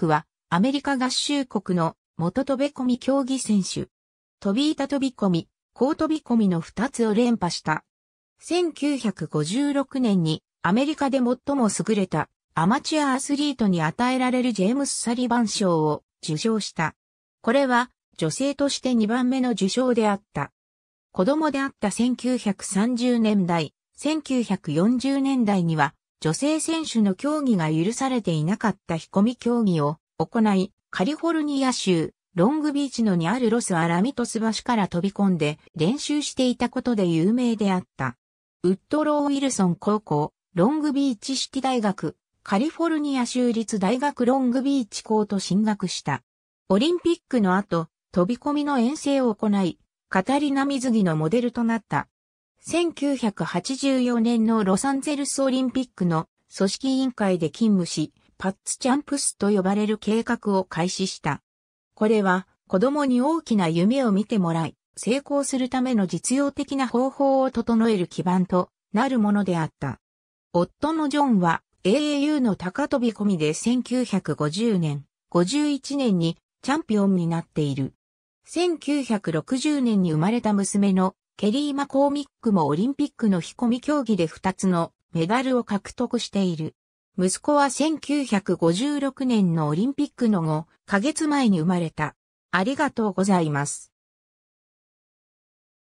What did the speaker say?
クは、アメリカ合衆国の元飛び込み競技選手。飛び板飛び込み、高飛び込みの2つを連覇した。1956年にアメリカで最も優れたアマチュアアスリートに与えられるジェームス・サリバン賞を受賞した。これは女性として2番目の受賞であった。子供であった1930年代、1940年代には女性選手の競技が許されていなかった飛込み競技を行い、カリフォルニア州、ロングビーチのにあるロス・アラミトス橋から飛び込んで練習していたことで有名であった。ウッドロー・ウィルソン高校、ロングビーチ式大学、カリフォルニア州立大学ロングビーチ校と進学した。オリンピックの後、飛び込みの遠征を行い、カタリナ水着のモデルとなった。1984年のロサンゼルスオリンピックの組織委員会で勤務し、パッツチャンプスと呼ばれる計画を開始した。これは子供に大きな夢を見てもらい、成功するための実用的な方法を整える基盤となるものであった。夫のジョンは AAU の高飛び込みで1950年、51年にチャンピオンになっている。1960年に生まれた娘のケリー・マコーミックもオリンピックの引込み競技で2つのメダルを獲得している。息子は1956年のオリンピックの後、ヶ月前に生まれた。ありがとうございます。